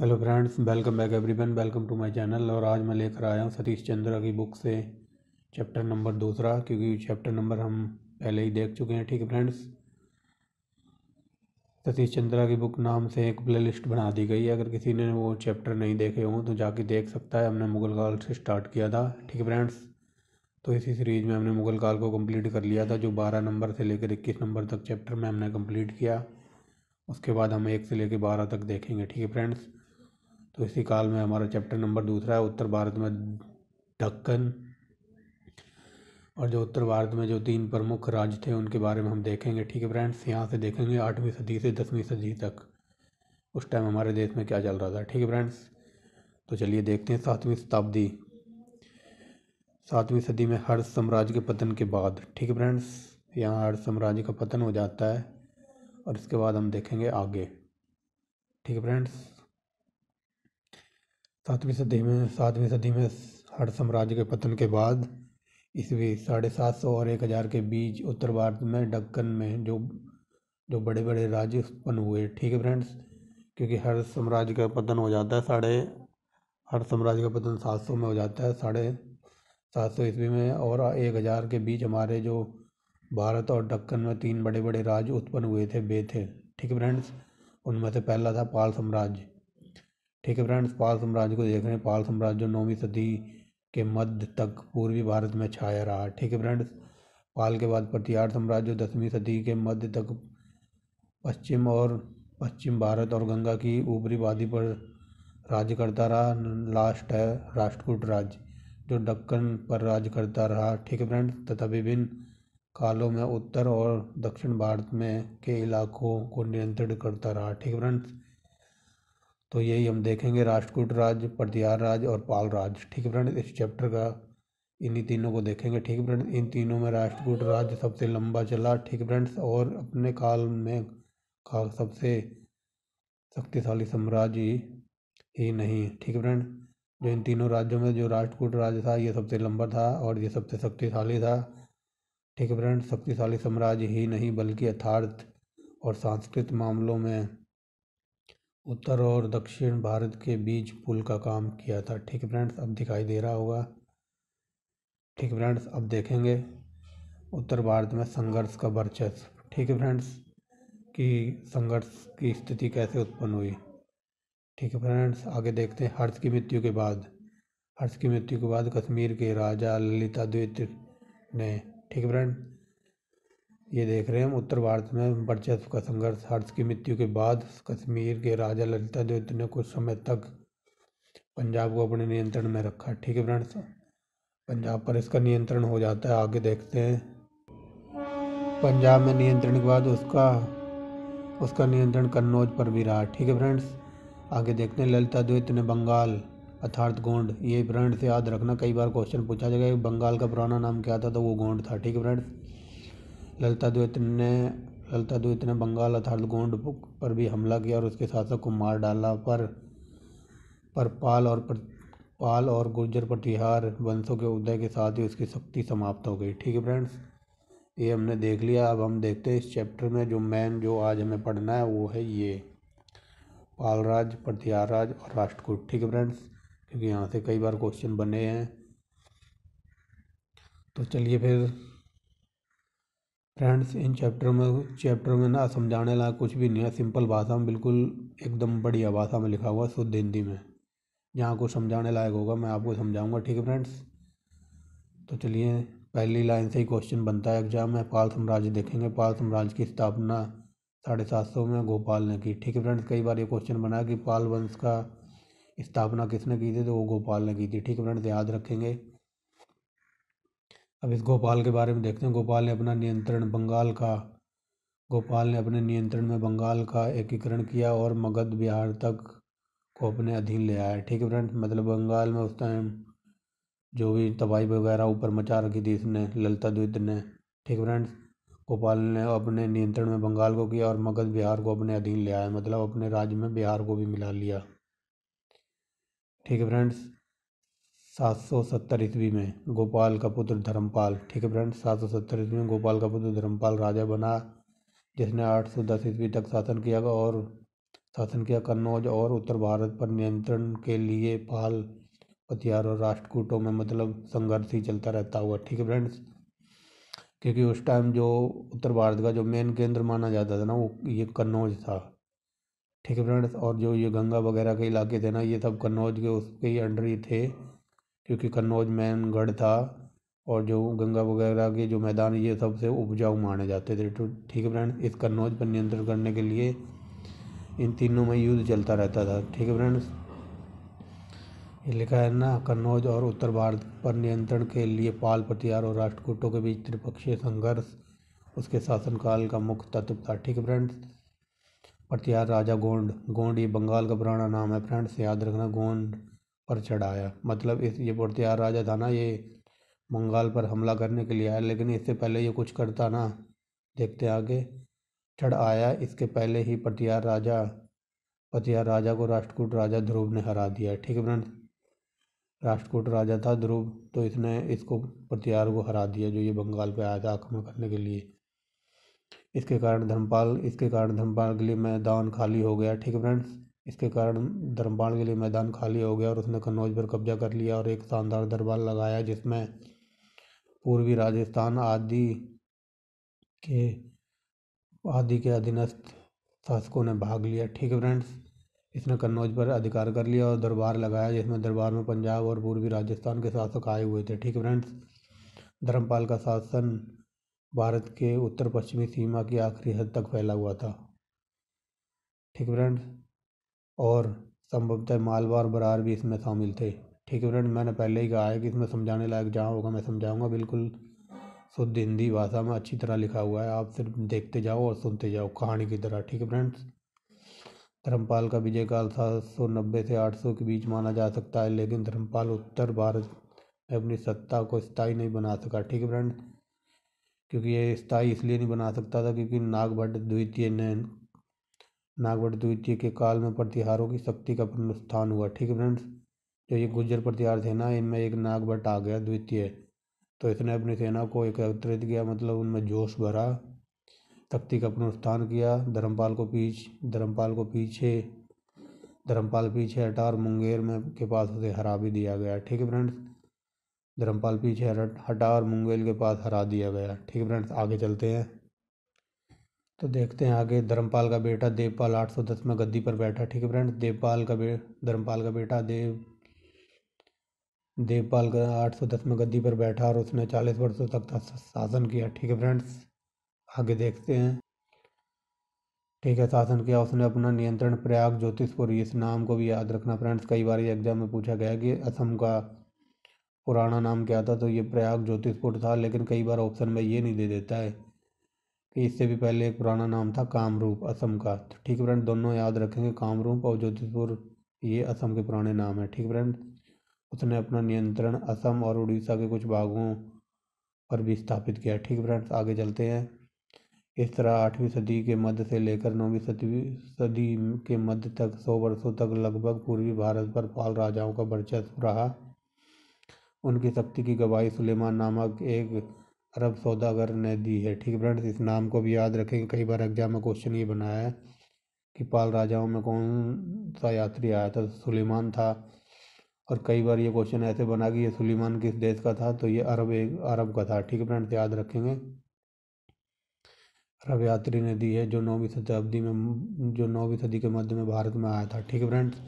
hello friends welcome back everyone welcome to my channel और आज मैं लेकर आया हूँ सतीश चंद्रा की बुक से चैप्टर नंबर दूसरा क्योंकि चैप्टर नंबर हम पहले ही देख चुके हैं ठीक है फ्रेंड्स सतीश चंद्रा की बुक नाम से एक प्ले लिस्ट बना दी गई है अगर किसी ने वो चैप्टर नहीं देखे हों तो जाके देख सकता है हमने मुगल काल से स्टार्ट किया था ठीक है फ्रेंड्स तो इसी सीरीज़ में हमने मुगल काल को कम्प्लीट कर लिया था जो बारह नंबर से लेकर इक्कीस नंबर तक चैप्टर में हमने कम्प्लीट किया उसके बाद हम एक से लेकर बारह तक देखेंगे ठीक है फ्रेंड्स तो इसी काल में हमारा चैप्टर नंबर दूसरा है उत्तर भारत में दक्कन और जो उत्तर भारत में जो तीन प्रमुख राज्य थे उनके बारे में हम देखेंगे ठीक है फ्रेंड्स यहाँ से देखेंगे आठवीं सदी से दसवीं सदी तक उस टाइम हमारे देश में क्या चल रहा था ठीक है फ्रेंड्स तो चलिए देखते हैं सातवीं शताब्दी सातवीं सदी में हर साम्राज्य के पतन के बाद ठीक है फ्रेंड्स यहाँ हर साम्राज्य का पतन हो जाता है और इसके बाद हम देखेंगे आगे ठीक है फ्रेंड्स सातवीं सदी में सातवीं सदी में हर साम्राज्य के पतन के बाद ईस्वी साढ़े सात सौ और एक हज़ार के बीच उत्तर भारत में डक्कन में जो जो बड़े बड़े राज्य उत्पन्न हुए ठीक है फ्रेंड्स क्योंकि हर साम्राज्य का पतन हो जाता है साढ़े हर साम्राज्य का पतन सात सौ में हो जाता है साढ़े सात सौ ईस्वी में और एक हज़ार के बीच हमारे जो भारत और डक्कन में तीन बड़े बड़े राज्य उत्पन्न हुए थे वे थे ठीक है फ्रेंड्स उनमें से पहला था पाल साम्राज्य ठीक है फ्रेंड्स पाल साम्राज्य को देख रहे हैं पाल साम्राज्य जो नौवीं सदी के मध्य तक पूर्वी भारत में छाया रहा ठीक है फ्रेंड्स पाल के बाद प्रतिहार साम्राज्य जो दसवीं सदी के मध्य तक पश्चिम और पश्चिम भारत और गंगा की ऊपरी वादी पर राज्य करता रहा लास्ट है राष्ट्रकूट राज्य जो दक्कन पर राज्य करता रहा ठीक है फ्रेंड्स तथा विभिन्न कालों में उत्तर और दक्षिण भारत में के इलाकों को नियंत्रित करता रहा ठीक है फ्रेंड्स तो यही हम देखेंगे राष्ट्रकूट राज्य प्रतिहार राज और पाल राज ठीक है इस चैप्टर का इन्हीं तीनों को देखेंगे ठीक प्रणित इन तीनों में राष्ट्रकूट राज्य सबसे लंबा चला ठीक फ्रेंड्स और अपने काल में का सबसे शक्तिशाली साम्राज्य ही नहीं ठीक फ्रेंड जो इन तीनों राज्यों में जो राष्ट्रकूट राज्य था ये सबसे लंबा था और ये सबसे शक्तिशाली था ठीक फ्रेंड शक्तिशाली साम्राज्य ही नहीं बल्कि यथार्थ और सांस्कृतिक मामलों में उत्तर और दक्षिण भारत के बीच पुल का काम किया था ठीक फ्रेंड्स अब दिखाई दे रहा होगा ठीक फ्रेंड्स अब देखेंगे उत्तर भारत में संघर्ष का वर्चस्व ठीक है फ्रेंड्स कि संघर्ष की स्थिति कैसे उत्पन्न हुई ठीक है फ्रेंड्स आगे देखते हैं हर्ष की मृत्यु के बाद हर्ष की मृत्यु के बाद कश्मीर के राजा ललिता द्वित ने ठीक है फ्रेंड्स ये देख रहे हैं हम उत्तर भारत में वर्चस्व का संघर्ष हर्ष की मृत्यु के बाद कश्मीर के राजा ललिता देव ने कुछ समय तक पंजाब को अपने नियंत्रण में रखा ठीक है फ्रेंड्स पंजाब पर इसका नियंत्रण हो जाता है आगे देखते हैं पंजाब में नियंत्रण के बाद उसका उसका नियंत्रण कन्नौज पर भी रहा ठीक है फ्रेंड्स आगे देखते हैं ललिता द्वित ने बंगाल अर्थार्थ गोंड ये फ्रेंड्स याद रखना कई बार क्वेश्चन पूछा जाएगा बंगाल का पुराना नाम क्या था तो वो गोंड था ठीक है फ्रेंड्स ललिता द्वित ने ललिता द्वित ने बंगाल अर्थात गोंड पर भी हमला किया और उसके शासक को मार डाला पर पर पाल और पर, पाल और गुर्जर प्रतिहार वंशों के उदय के साथ ही उसकी शक्ति समाप्त हो गई ठीक है फ्रेंड्स ये हमने देख लिया अब हम देखते हैं इस चैप्टर में जो मैन जो आज हमें पढ़ना है वो है ये पालराज राज और राष्ट्रकूट ठीक है फ्रेंड्स क्योंकि यहाँ से कई बार क्वेश्चन बने हैं तो चलिए फिर फ्रेंड्स इन चैप्टर में चैप्टर में ना समझाने लायक कुछ भी नहीं है सिंपल भाषा में बिल्कुल एकदम बढ़िया भाषा में लिखा हुआ शुद्ध हिंदी में जहाँ कुछ समझाने लायक होगा मैं आपको समझाऊंगा ठीक है फ्रेंड्स तो चलिए पहली लाइन से ही क्वेश्चन बनता है एग्जाम में पाल साम्राज्य देखेंगे पाल साम्राज्य की स्थापना साढ़े सात सौ में गोपाल ने की ठीक है फ्रेंड्स कई बार ये क्वेश्चन बनाया कि पाल वंश का स्थापना किसने की थी तो वो गोपाल ने की थी ठीक है फ्रेंड्स याद रखेंगे अब इस गोपाल के बारे में देखते हैं गोपाल ने अपना नियंत्रण बंगाल का गोपाल ने अपने नियंत्रण में बंगाल का एकीकरण किया और मगध बिहार तक को अपने अधीन ले आया ठीक है फ्रेंड मतलब बंगाल में उस टाइम जो भी तबाही वगैरह ऊपर मचा रखी थी इसने ललता द्वित ने ठीक है फ्रेंड्स गोपाल ने अपने नियंत्रण में बंगाल को किया और मगध बिहार को अपने अधीन ले आया मतलब अपने राज्य में बिहार को भी मिला लिया ठीक है फ्रेंड्स सात सौ सत्तर ईस्वी में गोपाल का पुत्र धर्मपाल ठीक है फ्रेंड सात सौ सत्तर ईस्वी में गोपाल का पुत्र धर्मपाल राजा बना जिसने आठ सौ दस ईस्वी तक शासन किया और शासन किया कन्नौज और उत्तर भारत पर नियंत्रण के लिए पाल पथियार और राष्ट्रकूटों में मतलब संघर्ष ही चलता रहता हुआ ठीक है फ्रेंड्स क्योंकि उस टाइम जो उत्तर भारत का जो मेन केंद्र माना जाता था ना वो ये कन्नौज था ठीक है फ्रेंड्स और जो ये गंगा वगैरह के इलाके थे ना ये सब कन्नौज के उसके ही अंडर ही थे क्योंकि कन्नौज मैन गढ़ था और जो गंगा वगैरह के जो मैदान ये सब से उपजाऊ माने जाते थे तो ठीक है फ्रेंड इस कन्नौज पर नियंत्रण करने के लिए इन तीनों में युद्ध चलता रहता था ठीक है फ्रेंड्स ये लिखा है ना कन्नौज और उत्तर भारत पर नियंत्रण के लिए पाल पतियार और राष्ट्रकूटों के बीच त्रिपक्षीय संघर्ष उसके शासनकाल का मुख्य तत्व था ठीक है फ्रेंड्स पटियार राजा गोंड गोंड ये बंगाल का पुराना नाम है फ्रेंड्स याद रखना गोंड पर चढ़ाया मतलब इस ये प्रतिहार राजा था ना ये मंगाल पर हमला करने के लिए आया लेकिन इससे पहले ये कुछ करता ना देखते आगे चढ़ आया इसके पहले ही पटियार राजा पटियार राजा को राष्ट्रकूट राजा ध्रुव ने हरा दिया ठीक है फ्रेंड राष्ट्रकूट राजा था ध्रुव तो इसने इसको पटियार को हरा दिया जो ये बंगाल पे आया था आक्रमण करने के लिए इसके कारण धर्मपाल इसके कारण धर्मपाल के लिए मैदान खाली हो गया ठीक है फ्रेंड्स इसके कारण धर्मपाल के लिए मैदान खाली हो गया और उसने कन्नौज पर कब्जा कर लिया और एक शानदार दरबार लगाया जिसमें पूर्वी राजस्थान आदि के आदि के अधीनस्थ शासकों ने भाग लिया ठीक है फ्रेंड्स इसने कन्नौज पर अधिकार कर लिया और दरबार लगाया जिसमें दरबार में पंजाब और पूर्वी राजस्थान के शासक आए हुए थे ठीक है फ्रेंड्स धर्मपाल का शासन भारत के उत्तर पश्चिमी सीमा की आखिरी हद तक फैला हुआ था ठीक फ्रेंड्स और संभवतः मालवा और बरार भी इसमें शामिल थे ठीक है फ्रेंड मैंने पहले ही कहा है कि इसमें समझाने लायक जहाँ होगा मैं समझाऊँगा बिल्कुल शुद्ध हिंदी भाषा में अच्छी तरह लिखा हुआ है आप सिर्फ देखते जाओ और सुनते जाओ कहानी की तरह ठीक है फ्रेंड्स धर्मपाल का विजय काल सात सौ नब्बे से आठ सौ के बीच माना जा सकता है लेकिन धर्मपाल उत्तर भारत में अपनी सत्ता को स्थायी नहीं बना सका ठीक है फ्रेंड क्योंकि ये स्थायी इसलिए नहीं बना सकता था क्योंकि नागभट्ट द्वितीय ने नागवट द्वितीय के काल में प्रतिहारों की शक्ति का पुनरुत्थान हुआ ठीक है फ्रेंड्स जो ये गुज्जर प्रतिहार थे ना इनमें एक नागवट आ गया द्वितीय तो इसने अपनी सेना को एकत्रित किया मतलब उनमें जोश भरा शक्ति का पुनरुत्थान किया धर्मपाल को पीछ धर्मपाल को पीछे धर्मपाल पीछे हटा और मुंगेर में के पास उसे हरा भी दिया गया ठीक है फ्रेंड्स धर्मपाल पीछे हटा और मुंगेर के पास हरा दिया गया ठीक है फ्रेंड्स आगे चलते हैं तो देखते हैं आगे धर्मपाल का बेटा देवपाल 810 में गद्दी पर बैठा ठीक है फ्रेंड देवपाल का बे धर्मपाल का बेटा देव देवपाल का 810 में गद्दी पर बैठा और उसने 40 वर्षों तक शासन किया ठीक है फ्रेंड्स आगे देखते हैं ठीक है शासन किया उसने अपना नियंत्रण प्रयाग ज्योतिषपुर इस नाम को भी याद रखना फ्रेंड्स कई बार ये एग्जाम में पूछा गया कि असम का पुराना नाम क्या था तो ये प्रयाग ज्योतिषपुर था लेकिन कई बार ऑप्शन में ये नहीं दे देता है कि इससे भी पहले एक पुराना नाम था कामरूप असम का तो ठीक फ्रेंड दोनों याद रखेंगे कामरूप और जोधपुर ये असम के पुराने नाम है ठीक फ्रेंड उसने अपना नियंत्रण असम और उड़ीसा के कुछ भागों पर भी स्थापित किया ठीक फ्रेंड्स आगे चलते हैं इस तरह आठवीं सदी के मध्य से लेकर नौवीं सदी सदी के मध्य तक सौ वर्षों तक लगभग पूर्वी भारत पर पाल राजाओं का वर्चस्व रहा उनकी शक्ति की गवाही सुलेमान नामक एक अरब सौदागर ने दी है ठीक फ्रेंड्स इस नाम को भी याद रखें कई बार एग्जाम में क्वेश्चन ये बनाया है कि पाल राजाओं में कौन सा यात्री आया था सुलेमान था और कई बार ये क्वेश्चन ऐसे बना कि ये सुलेमान किस देश का था तो ये अरब एक अरब का था ठीक है फ्रेंड्स याद रखेंगे अरब यात्री ने दी है जो नौवीं शताब्दी में जो नौवीं सदी के मध्य में भारत में आया था ठीक है फ्रेंड्स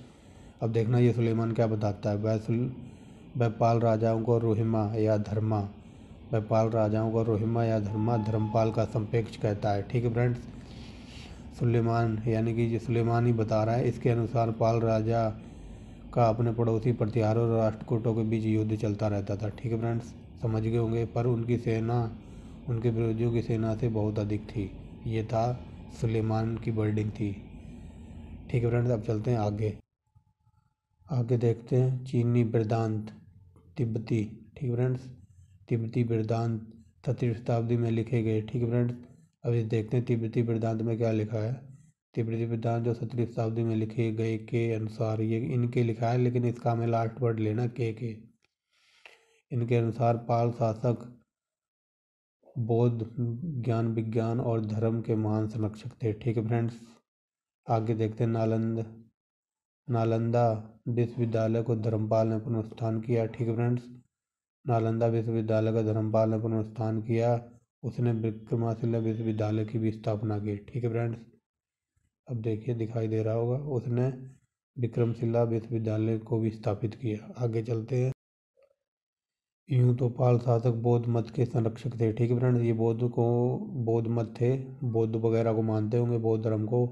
अब देखना ये सुलेमान क्या बताता है वह पाल राजाओं को रोहिमा या धर्मा वह पाल राजाओं को रोहिमा या धर्मा धर्मपाल का संपेक्ष कहता है ठीक है फ्रेंड्स सुलेमान यानी कि जो सुलेमान ही बता रहा है इसके अनुसार पाल राजा का अपने पड़ोसी प्रतिहारों और राष्ट्रकूटों के बीच युद्ध चलता रहता था ठीक है फ्रेंड्स समझ गए होंगे पर उनकी सेना उनके विरोधियों की सेना से बहुत अधिक थी ये था सुलेमान की बिल्डिंग थी ठीक है फ्रेंड्स अब चलते हैं आगे आगे देखते हैं चीनी वृद्धांत तिब्बती ठीक फ्रेंड्स तिब्बती वृद्धांत सत्रहवीं शताब्दी में लिखे गए ठीक है फ्रेंड्स अब इसे देखते हैं तिब्बती वृद्धांत में क्या लिखा है तिब्बती वृद्धांत जो सत्री शताब्दी में लिखे गए के अनुसार ये इनके लिखा है लेकिन इसका हमें लास्ट वर्ड लेना के के इनके अनुसार पाल शासक बौद्ध ज्ञान विज्ञान और धर्म के महान संरक्षक थे ठीक है फ्रेंड्स आगे देखते हैं नालंद नालंदा विश्वविद्यालय को धर्मपाल ने पुनर्स्थान किया ठीक है फ्रेंड्स नालंदा विश्वविद्यालय का धर्मपाल ने पुनर्स्थान किया उसने विक्रमाशिला विश्वविद्यालय की भी स्थापना की ठीक है फ्रेंड्स अब देखिए दिखाई दे रहा होगा उसने विक्रमशिला विश्वविद्यालय को भी स्थापित किया आगे चलते हैं यूं तो पाल शासक बौद्ध मत के संरक्षक थे ठीक है फ्रेंड्स ये बौद्ध को बौद्ध मत थे बौद्ध वगैरह को मानते होंगे बौद्ध धर्म को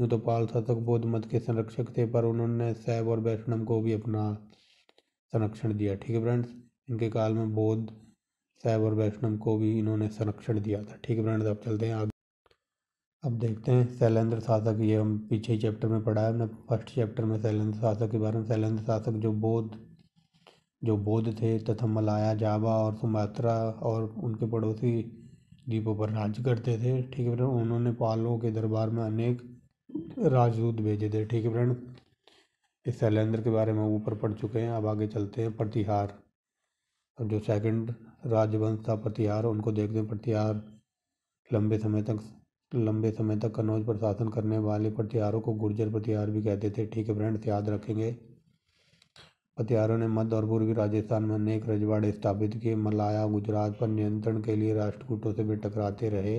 यूं तो पाल शासक बौद्ध मत के संरक्षक थे पर उन्होंने शैव और वैष्णव को भी अपना संरक्षण दिया ठीक है फ्रेंड्स इनके काल में बौद्ध साहब और वैष्णव को भी इन्होंने संरक्षण दिया था ठीक है फ्रेंड्स आप चलते हैं आगे अब देखते हैं शैलेंद्र शासक ये हम पीछे ही चैप्टर में पढ़ा है हमने फर्स्ट चैप्टर में शैलेंद्र शासक के बारे में शैलेंद्र शासक जो बौद्ध जो बौद्ध थे तथा मलाया जावा और सुमात्रा और उनके पड़ोसी द्वीपों पर राज करते थे ठीक है फ्रेंड उन्होंने पालों के दरबार में अनेक राजदूत भेजे थे ठीक है फ्रेंड इस शैलेंद्र के बारे में ऊपर पढ़ चुके हैं अब आगे चलते हैं प्रतिहार जो सेकंड राजवंश था प्रतिहार उनको देखते हैं प्रतिहार लंबे समय तक लंबे समय तक कन्नौज पर शासन करने वाले प्रतिहारों को गुर्जर प्रतिहार भी कहते थे ठीक है फ्रेंड्स याद रखेंगे प्रतिहारों ने मध्य और पूर्वी राजस्थान में अनेक रजवाड़े स्थापित किए मलाया गुजरात पर नियंत्रण के लिए राष्ट्रकूटों से भी टकराते रहे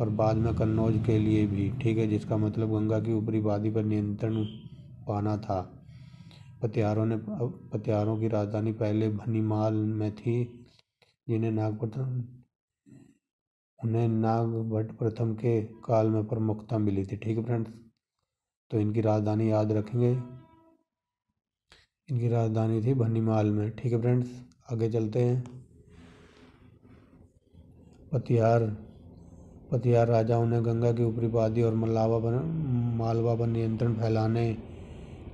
और बाद में कन्नौज के लिए भी ठीक है जिसका मतलब गंगा की ऊपरी वादी पर नियंत्रण पाना था पतियारों ने पतियारों की राजधानी पहले भनीमाल में थी जिन्हें नागपट्टनम उन्हें नागभट्ट प्रथम के काल में प्रमुखता मिली थी ठीक है फ्रेंड्स तो इनकी राजधानी याद रखेंगे इनकी राजधानी थी भनीमाल में ठीक है फ्रेंड्स आगे चलते हैं पतिहार पतिहार राजाओं ने गंगा की ऊपरी वादी और मलावा पर मालवा पर नियंत्रण फैलाने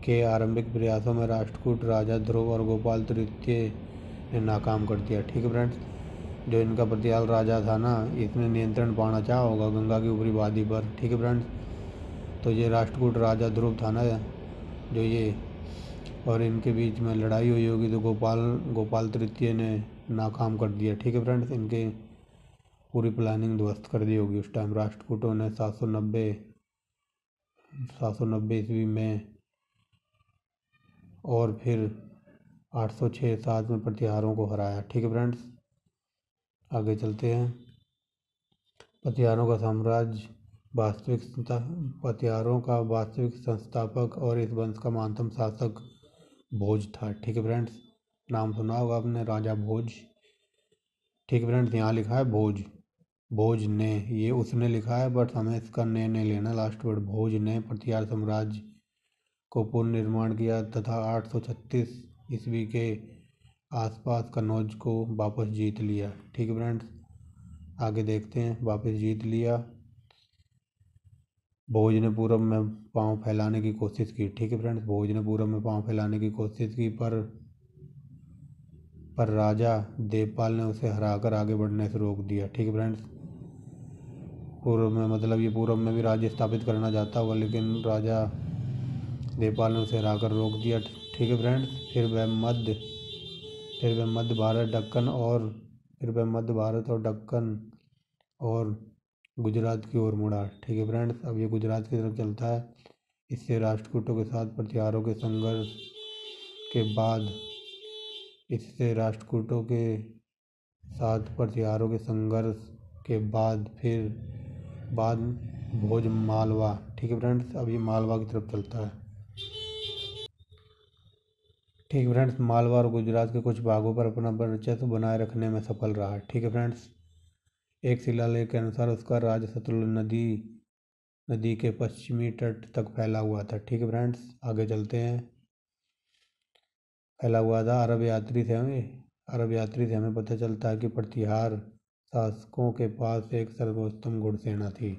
के आरंभिक प्रयासों में राष्ट्रकूट राजा ध्रुव और गोपाल तृतीय ने नाकाम कर दिया ठीक है फ्रेंड्स जो इनका प्रतियाल राजा था ना इसने नियंत्रण पाना चाहा होगा गंगा की ऊपरी वादी पर ठीक है फ्रेंड्स तो ये राष्ट्रकूट राजा ध्रुव था ना जो ये और इनके बीच में लड़ाई हुई होगी तो गोपाल गोपाल तृतीय ने नाकाम कर दिया ठीक है फ्रेंड्स इनके पूरी प्लानिंग ध्वस्त कर दी होगी उस टाइम राष्ट्रकूटों ने सात सौ नब्बे सात सौ नब्बे ईस्वी में और फिर आठ सौ छः सात में प्रतिहारों को हराया ठीक है फ्रेंड्स आगे चलते हैं प्रतिहारों का साम्राज्य वास्तविक प्रतिहारों का वास्तविक संस्थापक और इस वंश का मानतम शासक भोज था ठीक है फ्रेंड्स नाम सुना होगा आपने राजा भोज ठीक है फ्रेंड्स यहाँ लिखा है भोज भोज ने ये उसने लिखा है बट हमें इसका ने ने लेना लास्ट वर्ड भोज ने प्रतिहार साम्राज्य को पुनर्निर्माण किया तथा 836 ईस्वी के आसपास कन्नौज को वापस जीत लिया ठीक है फ्रेंड्स आगे देखते हैं वापस जीत लिया भोज ने में पांव फैलाने की कोशिश की ठीक है फ्रेंड्स भोज ने में पांव फैलाने की कोशिश की पर पर राजा देवपाल ने उसे हराकर आगे बढ़ने से रोक दिया ठीक है फ्रेंड्स पूर्व में मतलब ये पूर्व में भी राज्य स्थापित करना चाहता हुआ लेकिन राजा नेपाल ने उसे हराकर रोक दिया ठीक है फ्रेंड्स फिर वह मध्य फिर वह मध्य भारत डक्कन और फिर वह मध्य भारत और डक्कन और गुजरात की ओर मुड़ा ठीक है फ्रेंड्स अब ये गुजरात की तरफ चलता है इससे राष्ट्रकूटों के साथ प्रतिहारों के संघर्ष के बाद इससे राष्ट्रकूटों के साथ प्रतिहारों के संघर्ष के बाद फिर बाद भोज मालवा ठीक है फ्रेंड्स अब ये मालवा की तरफ चलता है ठीक है फ्रेंड्स मालवा और गुजरात के कुछ भागों पर अपना वर्चस्व तो बनाए रखने में सफल रहा ठीक है फ्रेंड्स एक शिलालेख के अनुसार उसका राज्य सतलुज नदी नदी के पश्चिमी तट तक फैला हुआ था ठीक है फ्रेंड्स आगे चलते हैं फैला हुआ था अरब यात्री से हमें अरब यात्री से हमें पता चलता है कि प्रतिहार शासकों के पास एक सर्वोत्तम घुड़सेना थी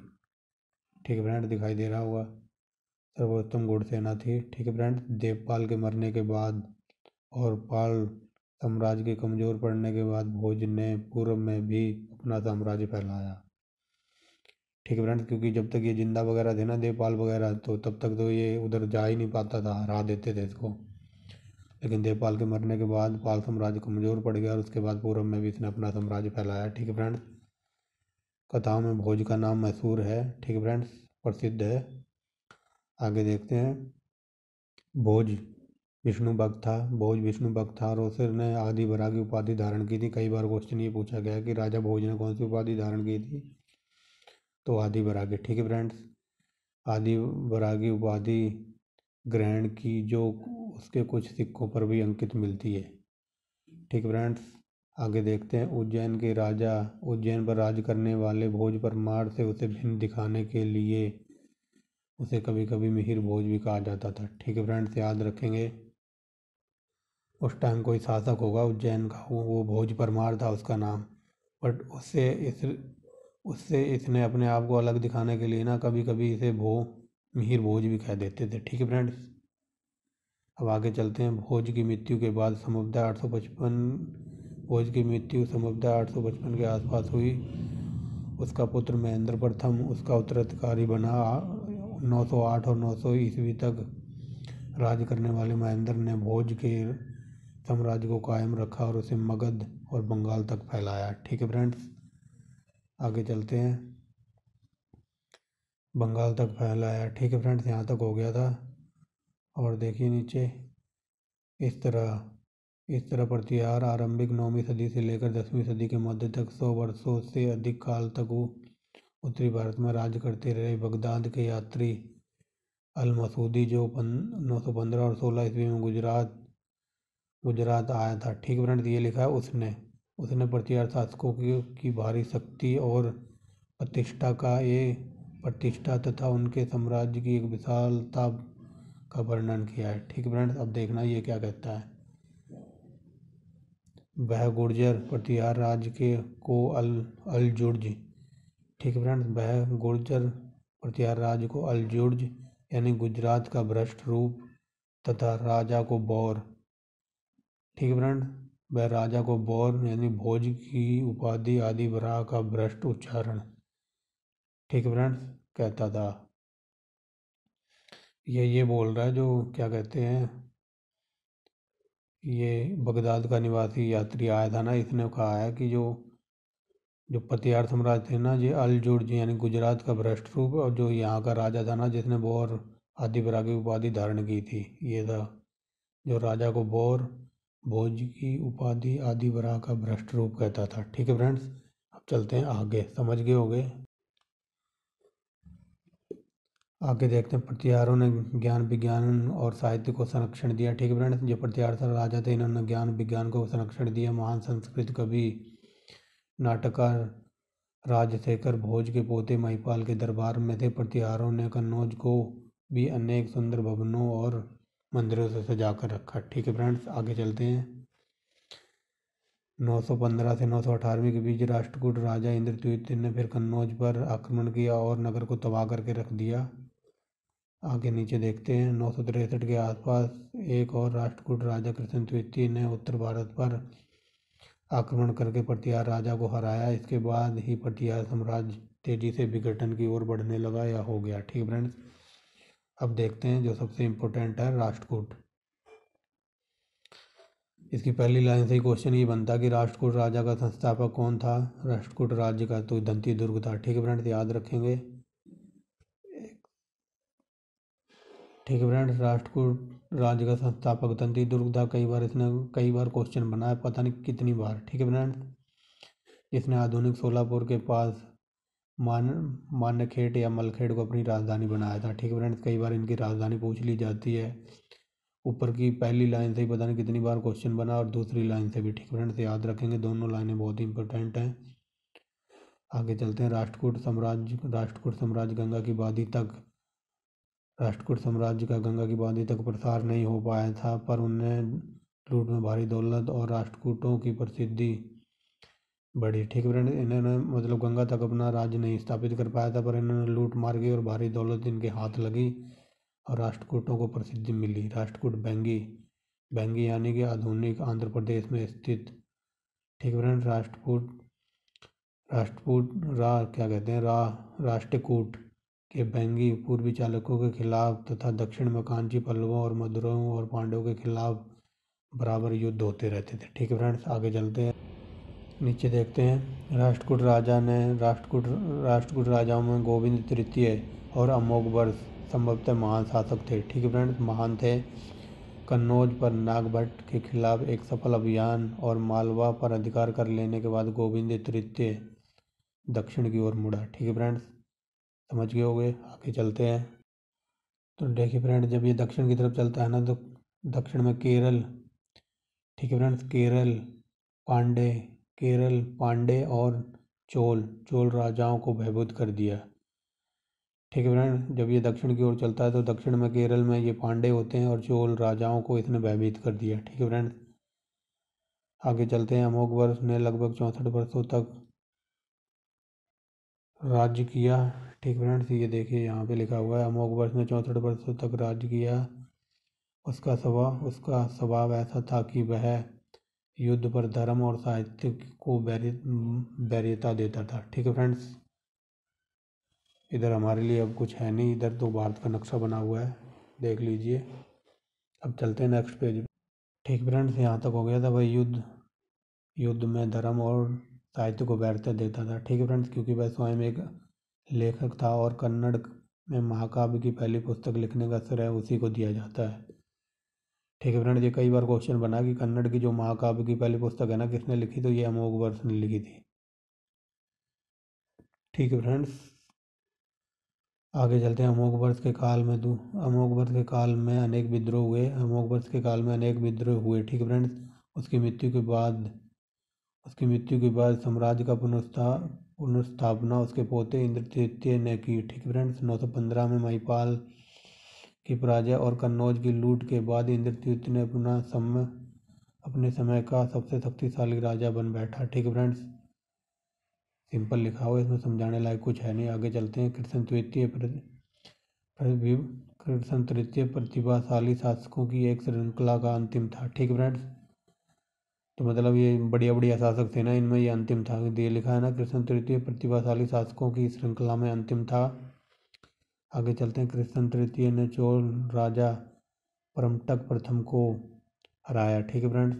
ठीक है फ्रेंड दिखाई दे रहा होगा सर्वोत्तम घुड़सेना थी ठीक है फ्रेंड देवपाल के मरने के बाद और पाल साम्राज्य के कमज़ोर पड़ने के बाद भोज ने पूर्व में भी अपना साम्राज्य फैलाया ठीक है फ्रेंड्स क्योंकि जब तक ये जिंदा वगैरह थे ना देवपाल वगैरह तो तब तक तो ये उधर जा ही नहीं पाता था हरा देते थे इसको लेकिन देवपाल के मरने के बाद पाल साम्राज्य कमज़ोर पड़ गया और उसके बाद पूर्व में भी इसने अपना साम्राज्य फैलाया ठीक है फ्रेंड्स कथाओं में भोज का नाम मशहूर है ठीक है फ्रेंड्स प्रसिद्ध है आगे देखते हैं भोज विष्णु भक्त था भोज विष्णु भक्त था और उसने आदि बरा की उपाधि धारण की थी कई बार क्वेश्चन ये पूछा गया कि राजा भोज ने कौन सी उपाधि धारण की थी तो आदि बरा की ठीक है फ्रेंड्स आदि बरा की उपाधि ग्रहण की जो उसके कुछ सिक्कों पर भी अंकित मिलती है ठीक फ्रेंड्स आगे देखते हैं उज्जैन के राजा उज्जैन पर राज करने वाले भोज पर मार से उसे भिन्न दिखाने के लिए उसे कभी कभी मिहिर भोज भी कहा जाता था ठीक है फ्रेंड्स याद रखेंगे उस टाइम कोई शासक होगा उज्जैन का वो भोज परमार था उसका नाम बट उससे इस उससे इसने अपने आप को अलग दिखाने के लिए ना कभी कभी इसे भो मिहिर भोज भी कह देते थे ठीक है फ्रेंड्स अब आगे चलते हैं भोज की मृत्यु के बाद समुदाय आठ सौ पचपन भोज की मृत्यु समुदाय आठ सौ पचपन के आसपास हुई उसका पुत्र महेंद्र प्रथम उसका उत्तराधिकारी बना 908 और 900 ईस्वी तक राज करने वाले महेंद्र ने भोज के साम्राज्य को कायम रखा और उसे मगध और बंगाल तक फैलाया ठीक है फ्रेंड्स आगे चलते हैं बंगाल तक फैलाया ठीक है फ्रेंड्स यहाँ तक हो गया था और देखिए नीचे इस तरह इस तरह प्रतिहार आरंभिक नौवीं सदी से लेकर दसवीं सदी के मध्य तक सौ वर्षों से अधिक काल तक वो उत्तरी भारत में राज करते रहे बगदाद के यात्री अल मसूदी जो नौ सौ पंद्रह और सोलह ईस्वी में गुजरात गुजरात आया था ठीक विवरण ये लिखा है उसने उसने प्रतिहार शासकों की, की भारी शक्ति और प्रतिष्ठा का ये प्रतिष्ठा तथा उनके साम्राज्य की एक विशालता का वर्णन किया है ठीक फ्रेंड्स अब देखना ये क्या कहता है वह गुर्जर प्रतिहार राज्य के को अल अलजुर्ज ठीक फ्रेंड्स वह गुर्जर प्रतिहार राज्य को अलजुर्ज यानी गुजरात का भ्रष्ट रूप तथा राजा को बौर ठीक है फ्रेंड वह राजा को बौर यानी भोज की उपाधि आदि वराह का भ्रष्ट उच्चारण ठीक है कहता था ये ये बोल रहा है जो क्या कहते हैं ये बगदाद का निवासी यात्री आया था ना इसने कहा है कि जो जो पतियार साम्राज्य थे ना ये अल जी यानी गुजरात का भ्रष्ट रूप और जो यहाँ का राजा था ना जिसने बौर आदि बरा की उपाधि धारण की थी ये था जो राजा को बौर भोज की उपाधि आदि बरह का भ्रष्ट रूप कहता था ठीक है फ्रेंड्स अब चलते हैं आगे समझ गए हो गए आगे देखते हैं प्रतिहारों ने ज्ञान विज्ञान और साहित्य को संरक्षण दिया ठीक है फ्रेंड्स जो प्रतिहार सर राजा थे इन्होंने ज्ञान विज्ञान को संरक्षण दिया महान संस्कृत कवि नाटककार राजशेखर भोज के पोते महिपाल के दरबार में थे प्रतिहारों ने कन्नौज को भी अनेक सुंदर भवनों और मंदिरों से सजा कर रखा ठीक है फ्रेंड्स आगे चलते हैं 915 से 918 के बीच राष्ट्रकूट राजा इंद्रद्युत ने फिर कन्नौज पर आक्रमण किया और नगर को तबाह करके रख दिया आगे नीचे देखते हैं नौ के आसपास एक और राष्ट्रकूट राजा कृष्ण द्वितीय ने उत्तर भारत पर आक्रमण करके प्रतिहार राजा को हराया इसके बाद ही पटियाला साम्राज्य तेजी से विघटन की ओर बढ़ने लगा या हो गया ठीक फ्रेंड्स अब देखते हैं जो सबसे इम्पोर्टेंट है राष्ट्रकूट इसकी पहली लाइन से ही क्वेश्चन ये बनता कि राष्ट्रकूट राजा का संस्थापक कौन था राष्ट्रकूट राज्य का तो दंती दुर्ग था ठीक है फ्रेंड्स याद रखेंगे ठीक है फ्रेंड्स राष्ट्रकूट राज्य का संस्थापक दंती दुर्ग था कई बार इसने कई बार क्वेश्चन बनाया पता नहीं कितनी बार ठीक है फ्रेंड्स इसने आधुनिक सोलापुर के पास मान मानखेड या मलखेड़ को अपनी राजधानी बनाया था ठीक है फ्रेंड्स कई बार इनकी राजधानी पूछ ली जाती है ऊपर की पहली लाइन से ही पता नहीं कितनी बार क्वेश्चन बना और दूसरी लाइन से भी ठीक फ्रेंड्स याद रखेंगे दोनों लाइनें बहुत ही इंपॉर्टेंट हैं आगे चलते हैं राष्ट्रकूट साम्राज्य राष्ट्रकूट साम्राज्य गंगा की वादी तक राष्ट्रकूट साम्राज्य का गंगा की वादी तक प्रसार नहीं हो पाया था पर उन्हें लूट में भारी दौलत और राष्ट्रकूटों की प्रसिद्धि बढ़ी ठीक ब्रांड इन्होंने मतलब गंगा तक अपना राज्य नहीं स्थापित कर पाया था पर इन्होंने लूट मार गई और भारी दौलत इनके हाथ लगी और राष्ट्रकूटों को प्रसिद्धि मिली राष्ट्रकूट बैंगी बैंगी यानी कि आधुनिक आंध्र प्रदेश में स्थित ठीक ब्रांड राष्ट्रकूट राष्ट्रकूट रा क्या कहते हैं रा राष्ट्रकूट के बैंगी पूर्वी चालकों के खिलाफ तथा दक्षिण में कांची पल्लवों और मधुरों और पांडवों के खिलाफ बराबर युद्ध होते रहते थे ठीक है फ्रेंड्स आगे चलते हैं नीचे देखते हैं राष्ट्रकूट राजा ने राष्ट्रकूट राष्ट्रकूट राजाओं में गोविंद तृतीय और अमोघ वर्ष संभवतः महान शासक थे ठीक है फ्रेंड्स महान थे कन्नौज पर नागभट्ट के खिलाफ एक सफल अभियान और मालवा पर अधिकार कर लेने के बाद गोविंद तृतीय दक्षिण की ओर मुड़ा ठीक है फ्रेंड्स समझ गए होगे आगे चलते हैं तो देखिए फ्रेंड जब ये दक्षिण की तरफ चलता है ना तो दक्षिण में केरल ठीक है फ्रेंड्स केरल पांडे केरल पांडे और चोल चोल राजाओं को भयभूत कर दिया ठीक है फ्रेंड जब ये दक्षिण की ओर चलता है तो दक्षिण में केरल में ये पांडे होते हैं और चोल राजाओं को इसने भयभीत कर दिया ठीक है फ्रेंड आगे चलते हैं अमोघ वर्ष ने लगभग चौंसठ वर्षों तक राज्य किया ठीक फ्रेंड्स तो ये देखिए यहाँ पे लिखा हुआ है अमोघ वर्ष ने चौंसठ वर्षों तक राज्य किया उसका स्वभाव उसका स्वभाव ऐसा था कि वह युद्ध पर धर्म और साहित्य को वैरियता देता था ठीक है फ्रेंड्स इधर हमारे लिए अब कुछ है नहीं इधर तो भारत का नक्शा बना हुआ है देख लीजिए अब चलते हैं नेक्स्ट पेज ठीक फ्रेंड्स यहाँ तक हो गया था भाई युद्ध युद्ध में धर्म और साहित्य को वैरता देता था ठीक है फ्रेंड्स क्योंकि वह स्वयं एक लेखक था और कन्नड़ में महाकाव्य की पहली पुस्तक लिखने का श्रेय उसी को दिया जाता है ठीक है फ्रेंड ये कई बार क्वेश्चन बना कि कन्नड़ की जो महाकाव्य की पहली पुस्तक है ना किसने लिखी तो ये अमोघ वर्ष ने लिखी थी ठीक है फ्रेंड्स आगे चलते हैं अमोघ वर्ष के काल में दू अमोघ वर्ष के काल में अनेक विद्रोह हुए अमोघ वर्ष के काल में अनेक विद्रोह हुए ठीक है फ्रेंड्स उसकी मृत्यु के बाद उसकी मृत्यु के बाद साम्राज्य का पुनर्स्था पुनर्स्थापना उसके पोते इंद्र तृतीय ने की ठीक फ्रेंड्स नौ सौ पंद्रह में महिपाल की पराजय और कन्नौज की लूट के बाद इंद्रजीत ने अपना समय अपने समय का सबसे शक्तिशाली राजा बन बैठा ठीक फ्रेंड्स सिंपल लिखा हुआ इसमें समझाने लायक कुछ है नहीं आगे चलते हैं कृष्ण तृतीय कृष्ण तृतीय प्रतिभाशाली शासकों की एक श्रृंखला का अंतिम था ठीक फ्रेंड्स तो मतलब ये बढ़िया बढ़िया शासक थे ना इनमें ये अंतिम था दिए लिखा है ना कृष्ण तृतीय प्रतिभाशाली शासकों की श्रृंखला में अंतिम था आगे चलते हैं कृष्ण तृतीय ने चोल राजा परमटक प्रथम को हराया ठीक है फ्रेंड्स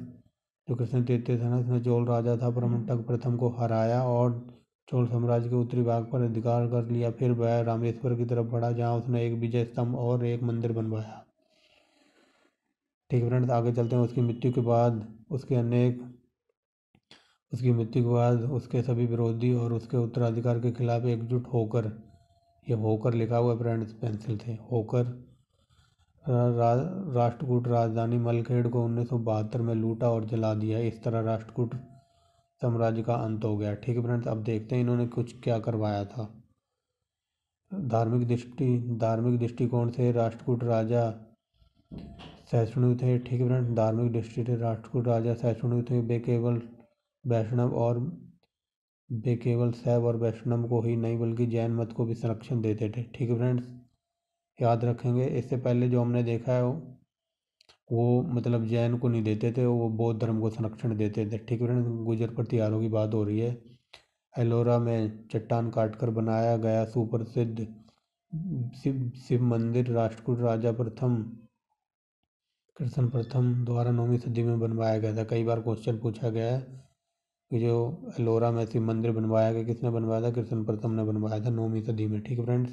जो कृष्ण तृतीय था ना उसने चोल राजा था परमटक प्रथम को हराया और चोल साम्राज्य के उत्तरी भाग पर अधिकार कर लिया फिर वह रामेश्वर की तरफ बढ़ा जहाँ उसने एक विजय स्तंभ और एक मंदिर बनवाया ठीक है फ्रेंड्स आगे चलते हैं उसकी मृत्यु के बाद उसके अनेक उसकी मृत्यु के बाद उसके सभी विरोधी और उसके उत्तराधिकार के खिलाफ एकजुट होकर ये होकर लिखा हुआ ब्रांड पेंसिल थे होकर रा, राष्ट्रकूट राजधानी मलखेड़ को उन्नीस में लूटा और जला दिया इस तरह राष्ट्रकूट साम्राज्य का अंत हो गया ठीक है फ्रेंड्स अब देखते हैं इन्होंने कुछ क्या करवाया था धार्मिक दृष्टि धार्मिक दृष्टिकोण से राष्ट्रकूट राजा सैष्णु थे ठीक है फ्रेंड्स धार्मिक दृष्टि से राष्ट्रकूट राजा सैष्णु थे वे केवल वैष्णव और वे केवल शैव और वैष्णव को ही नहीं बल्कि जैन मत को भी संरक्षण देते थे ठीक है फ्रेंड्स याद रखेंगे इससे पहले जो हमने देखा है वो वो मतलब जैन को नहीं देते थे वो बौद्ध धर्म को संरक्षण देते थे ठीक है फ्रेंड्स गुजर पर तिहारों की बात हो रही है एलोरा में चट्टान काटकर बनाया गया सुप्रसिद्ध शिव शिव मंदिर राष्ट्रकूट राजा प्रथम कृष्ण प्रथम द्वारा नौवीं सदी में बनवाया गया था कई बार क्वेश्चन पूछा गया है जो एलोरा में शिव मंदिर बनवाया गया किसने बनवाया था कृष्ण प्रथम ने बनवाया था नौवीं सदी में ठीक है फ्रेंड्स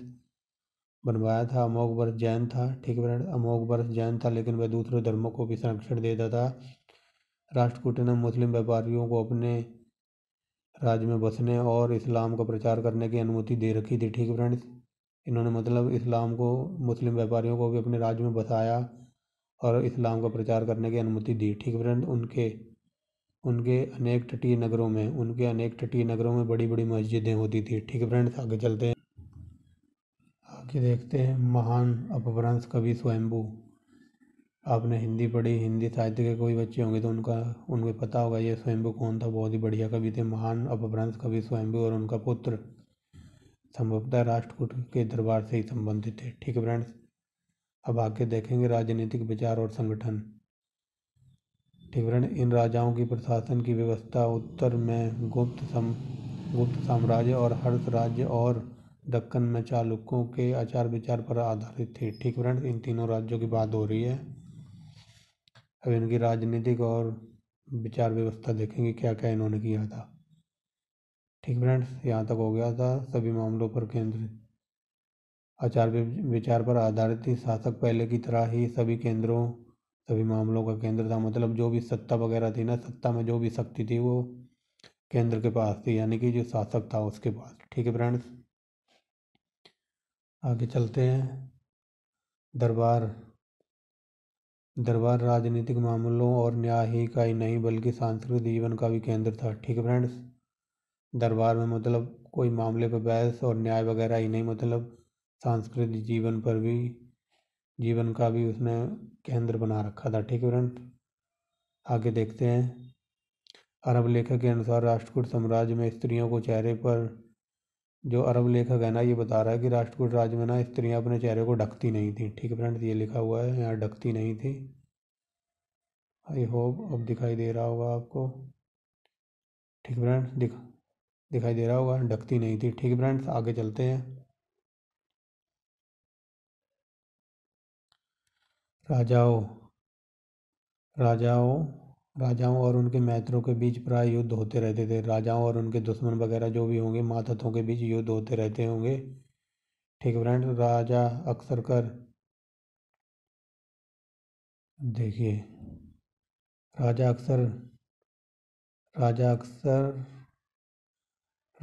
बनवाया था अमोघ वर्ष जैन था ठीक है फ्रेंड अमोघ वर्ष जैन था लेकिन वह दूसरे धर्मों को भी संरक्षण देता था राष्ट्रकूट ने मुस्लिम व्यापारियों को अपने राज्य में बसने और इस्लाम का प्रचार करने की अनुमति दे रखी थी ठीक है फ्रेंड्स इन्होंने मतलब इस्लाम को मुस्लिम व्यापारियों को भी अपने राज्य में बसाया और इस्लाम का प्रचार करने की अनुमति दी ठीक फ्रेंड उनके उनके अनेक तटीय नगरों में उनके अनेक तटीय नगरों में बड़ी बड़ी मस्जिदें होती थी ठीक है फ्रेंड्स आगे चलते हैं आगे देखते हैं महान अपभ्रंश कवि स्वयंभू आपने हिंदी पढ़ी हिंदी साहित्य के कोई बच्चे होंगे तो उनका उनको पता होगा ये स्वयंभू कौन था बहुत ही बढ़िया कवि थे महान अपभ्रंश कवि स्वयंभू और उनका पुत्र संभवतः राष्ट्रकूट के दरबार से ही संबंधित थे ठीक है फ्रेंड्स अब आगे देखेंगे राजनीतिक विचार और संगठन विवरण इन राजाओं की प्रशासन की व्यवस्था उत्तर में गुप्त सम गुप्त साम्राज्य और हर्ष राज्य और दक्कन में चालुक्यों के आचार विचार पर आधारित थे ठीक फ्रेंड्स इन तीनों राज्यों की बात हो रही है अब इनकी राजनीतिक और विचार व्यवस्था देखेंगे क्या क्या इन्होंने किया था ठीक फ्रेंड्स यहाँ तक हो गया था सभी मामलों पर केंद्रित आचार विचार पर आधारित थी शासक पहले की तरह ही सभी केंद्रों सभी मामलों का केंद्र था मतलब जो भी सत्ता वगैरह थी ना सत्ता में जो भी शक्ति थी वो केंद्र के पास थी यानी कि जो शासक था उसके पास ठीक है फ्रेंड्स आगे चलते हैं दरबार दरबार राजनीतिक मामलों और न्याय ही का ही नहीं बल्कि सांस्कृतिक जीवन का भी केंद्र था ठीक है फ्रेंड्स दरबार में मतलब कोई मामले पर बहस और न्याय वगैरह ही नहीं मतलब सांस्कृतिक जीवन पर भी जीवन का भी उसने केंद्र बना रखा था ठीक है फ्रेंड आगे देखते हैं अरब लेखक के अनुसार राष्ट्रकूट साम्राज्य में स्त्रियों को चेहरे पर जो अरब लेखक है ना ये बता रहा है कि राष्ट्रकूट राज्य में ना स्त्रियाँ अपने चेहरे को ढकती नहीं थी ठीक है फ्रेंड्स ये लिखा हुआ है यहाँ ढकती नहीं थी आई होप अब दिखाई दे रहा होगा आपको ठीक फ्रेंड्स दिख दिखाई दे रहा होगा ढकती नहीं थी ठीक फ्रेंड्स आगे चलते हैं राजाओं राजाओं राजाओं और उनके मैत्रों के बीच प्राय युद्ध होते रहते थे राजाओं और उनके दुश्मन वगैरह जो भी होंगे मातहतों के बीच युद्ध होते रहते होंगे ठीक है फ्रेंड राजा अक्सर कर देखिए राजा अक्सर राजा अक्सर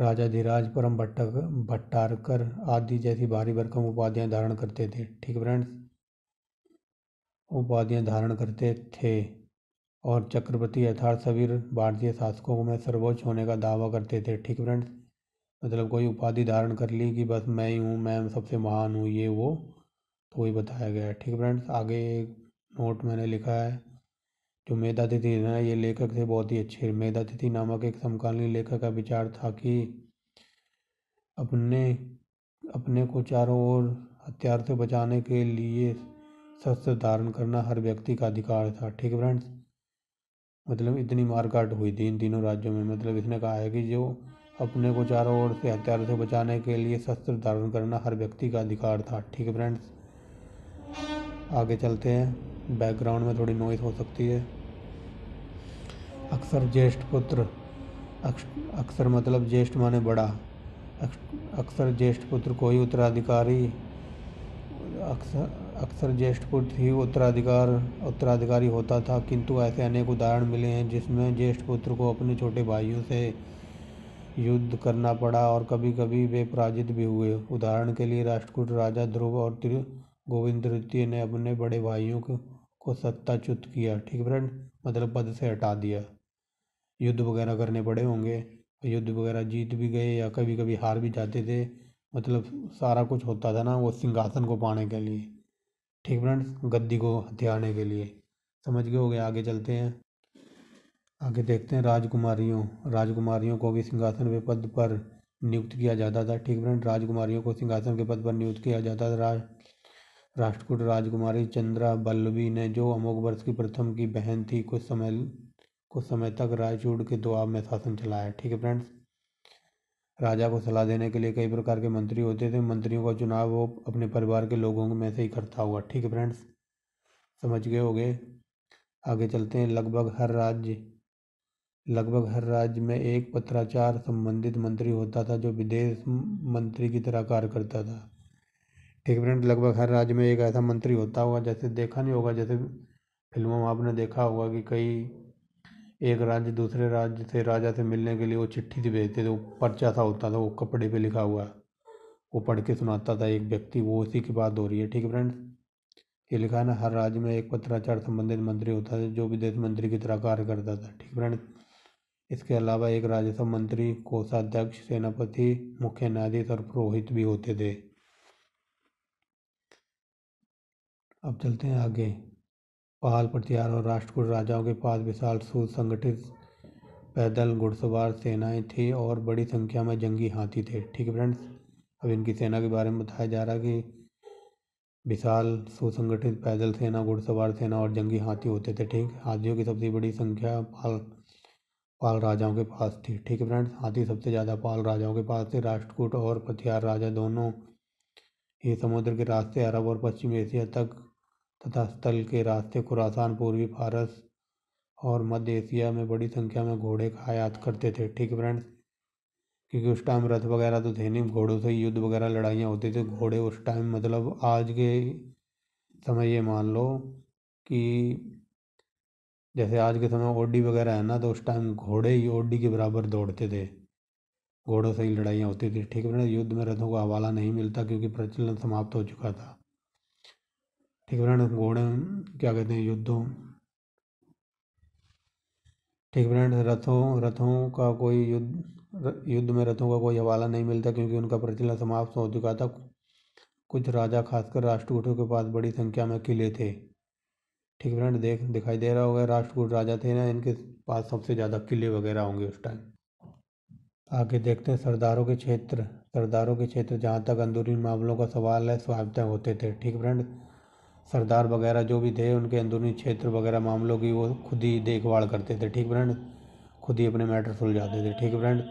राजा धीराज परम भट्ट भट्टारकर आदि जैसी भारी भरकम उपाधियां धारण करते थे ठीक फ्रेंड्स उपाधियां धारण करते थे और चक्रवर्ती यथार्थ सभी भारतीय शासकों में सर्वोच्च होने का दावा करते थे ठीक फ्रेंड्स मतलब कोई उपाधि धारण कर ली कि बस मैं ही हूँ मैं सबसे महान हूँ ये वो तो वही बताया गया है ठीक फ्रेंड्स आगे एक नोट मैंने लिखा है जो मेधातिथि है ये लेखक थे बहुत ही अच्छे मेधातिथि नामक एक समकालीन लेखक का विचार था कि अपने अपने को चारों ओर हथियार से बचाने के लिए शस्त्र धारण करना हर व्यक्ति का अधिकार था ठीक है फ्रेंड्स मतलब इतनी मारकाट हुई थी इन तीनों राज्यों में मतलब इसने कहा है कि जो अपने को चारों ओर से हथियारों से बचाने के लिए शस्त्र धारण करना हर व्यक्ति का अधिकार था ठीक है फ्रेंड्स आगे चलते हैं बैकग्राउंड में थोड़ी नॉइस हो सकती है अक्सर ज्येष्ठ पुत्र अक्सर मतलब ज्येष्ठ माने बड़ा अक्सर ज्येष्ठ पुत्र कोई उत्तराधिकारी अक्सर अक्सर ज्येष्ठ पुत्र ही उत्तराधिकार उत्तराधिकारी होता था किंतु ऐसे अनेक उदाहरण मिले हैं जिसमें ज्येष्ठ पुत्र को अपने छोटे भाइयों से युद्ध करना पड़ा और कभी कभी वे पराजित भी हुए उदाहरण के लिए राष्ट्रकूट राजा ध्रुव और तिर गोविंद तृतीय ने अपने बड़े भाइयों को, को सत्ताच्युत किया ठीक फ्रेंड मतलब पद से हटा दिया युद्ध वगैरह करने पड़े होंगे युद्ध वगैरह जीत भी गए या कभी कभी हार भी जाते थे मतलब सारा कुछ होता था ना वो सिंहासन को पाने के लिए ठीक फ्रेंड्स गद्दी को हथियारने के लिए समझ गए हो गया आगे चलते हैं आगे देखते हैं राजकुमारियों राजकुमारियों को भी सिंहासन के पद पर नियुक्त किया जाता था ठीक फ्रेंड राजकुमारियों को सिंहासन के पद पर नियुक्त किया जाता था राज राष्ट्रकूट राजकुमारी चंद्रा बल्लवी ने जो अमोघ वर्ष की प्रथम की बहन थी कुछ समय कुछ समय तक रायचूड़ के दुआब में शासन चलाया ठीक है फ्रेंड्स राजा को सलाह देने के लिए कई प्रकार के मंत्री होते थे मंत्रियों का चुनाव वो अपने परिवार के लोगों में से ही करता हुआ ठीक है फ्रेंड्स समझ गए हो गए आगे चलते हैं लगभग हर राज्य लगभग हर राज्य में एक पत्राचार संबंधित मंत्री होता था जो विदेश मंत्री की तरह कार्य करता था ठीक फ्रेंड लगभग हर राज्य में एक ऐसा मंत्री होता होगा जैसे देखा नहीं होगा जैसे फिल्मों में आपने देखा होगा कि कई एक राज्य दूसरे राज्य से राजा से मिलने के लिए वो चिट्ठी से भेजते थे तो वो पर्चा सा होता था वो कपड़े पे लिखा हुआ वो पढ़ के सुनाता था एक व्यक्ति वो उसी की बात हो रही है ठीक है फ्रेंड्स ये लिखा है ना हर राज्य में एक पत्राचार संबंधित मंत्री होता था जो विदेश मंत्री की तरह कार्य करता था ठीक फ्रेंड्स इसके अलावा एक राज्यसभा मंत्री कोषाध्यक्ष सेनापति मुख्य न्यायाधीश और पुरोहित भी होते थे अब चलते हैं आगे पाल पर और राष्ट्रकूट राजाओं के पास विशाल सुसंगठित पैदल घुड़सवार सेनाएं थी और बड़ी संख्या में जंगी हाथी थे ठीक है फ्रेंड्स अब इनकी सेना के बारे में बताया जा रहा है कि विशाल सुसंगठित पैदल सेना घुड़सवार सेना और जंगी हाथी होते थे ठीक हाथियों की सबसे बड़ी संख्या पाल पाल राजाओं के पास थी ठीक है फ्रेंड्स हाथी सबसे ज़्यादा पाल राजाओं के पास थे राष्ट्रकूट और पथियार राजा दोनों ही समुद्र के रास्ते अरब और पश्चिम एशिया तक तथा स्थल के रास्ते खुरासान पूर्वी फारस और मध्य एशिया में बड़ी संख्या में घोड़े का आयात करते थे ठीक है फ्रेंड्स क्योंकि उस टाइम रथ वगैरह तो थे नहीं घोड़ों से युद्ध वगैरह लड़ाइयाँ होती थी घोड़े उस टाइम मतलब आज के समय ये मान लो कि जैसे आज के समय ओडी वगैरह है ना तो उस टाइम घोड़े ही ओडी के बराबर दौड़ते थे घोड़ों से ही लड़ाइयाँ होती थी ठीक है युद्ध में रथों का हवाला नहीं मिलता क्योंकि प्रचलन समाप्त हो चुका था ठीक ब्रांड घोड़े क्या कहते हैं युद्धों ठीक ब्रांड रथों रथों का कोई युद्ध युद्ध में रथों का कोई हवाला नहीं मिलता क्योंकि उनका प्रचलन समाप्त हो चुका था कुछ राजा खासकर राष्ट्रकूटों के पास बड़ी संख्या में किले थे ठीक ब्रांड देख दिखाई दे रहा होगा राष्ट्रकूट राजा थे ना इनके पास सबसे ज़्यादा किले वगैरह होंगे उस टाइम आगे देखते हैं सरदारों के क्षेत्र सरदारों के क्षेत्र जहाँ तक अंदरूनी मामलों का सवाल है स्वायत्तः होते थे ठीक ब्रांड सरदार वगैरह जो भी थे उनके अंदरूनी क्षेत्र वगैरह मामलों की वो खुद ही देखभाल करते थे ठीक फ्रेंड खुद ही अपने मैटर सुलझाते थे ठीक फ्रेंड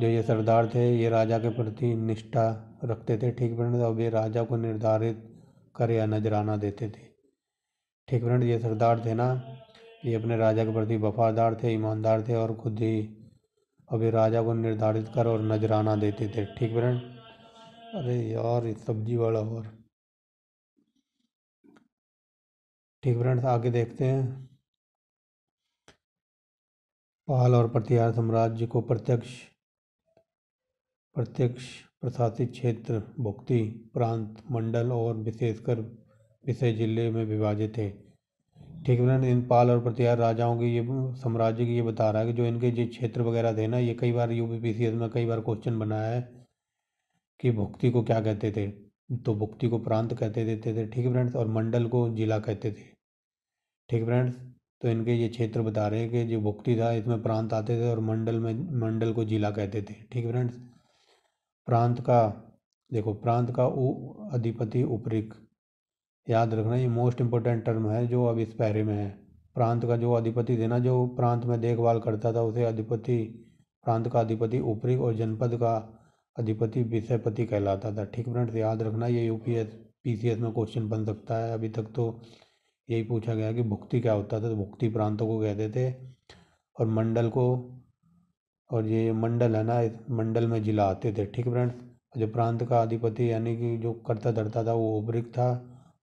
जो ये सरदार थे ये राजा के प्रति निष्ठा रखते थे ठीक फ्रेंड अब ये राजा को निर्धारित कर या नजराना देते थे ठीक फ्रेंड ये सरदार थे ना ये अपने राजा के प्रति वफादार थे ईमानदार थे और खुद ही अभी राजा को निर्धारित कर और नजराना देते थे ठीक फ्रेंड अरे यार सब्जी वाला और ठीक फ्रेंड्स आगे देखते हैं पाल और प्रतिहार साम्राज्य को प्रत्यक्ष प्रत्यक्ष प्रशासित क्षेत्र भुक्ति प्रांत मंडल और विशेषकर विषय जिले में विभाजित थे ठीक है इन पाल और प्रतिहार राजाओं के ये साम्राज्य की ये बता रहा है कि जो इनके जो क्षेत्र वगैरह थे ना ये कई बार यू में कई बार क्वेश्चन बनाया है कि भुक्ति को क्या कहते थे तो भुक्ति को प्रांत कहते देते थे ठीक है फ्रेंड्स और मंडल को जिला कहते थे ठीक फ्रेंड्स तो इनके ये क्षेत्र बता रहे हैं कि जो भुक्ति था इसमें प्रांत आते थे और मंडल में मंडल को जिला कहते थे ठीक फ्रेंड्स प्रांत का देखो प्रांत का उ अधिपति उपरिक याद रखना ये मोस्ट इम्पोर्टेंट टर्म है जो अब इस पहरे में है प्रांत का जो अधिपति थे ना जो प्रांत में देखभाल करता था उसे अधिपति प्रांत का अधिपति उपरिक और जनपद का अधिपति विषयपति कहलाता था ठीक फ्रेंड्स याद रखना ये यूपीएस पीसीएस में क्वेश्चन बन सकता है अभी तक तो यही पूछा गया कि भुक्ति क्या होता था तो भुक्ति प्रांतों को कहते थे और मंडल को और ये मंडल है ना मंडल में जिला आते थे ठीक फ्रेंड्स जो प्रांत का अधिपति यानी कि जो करता धरता था वो उपरिक था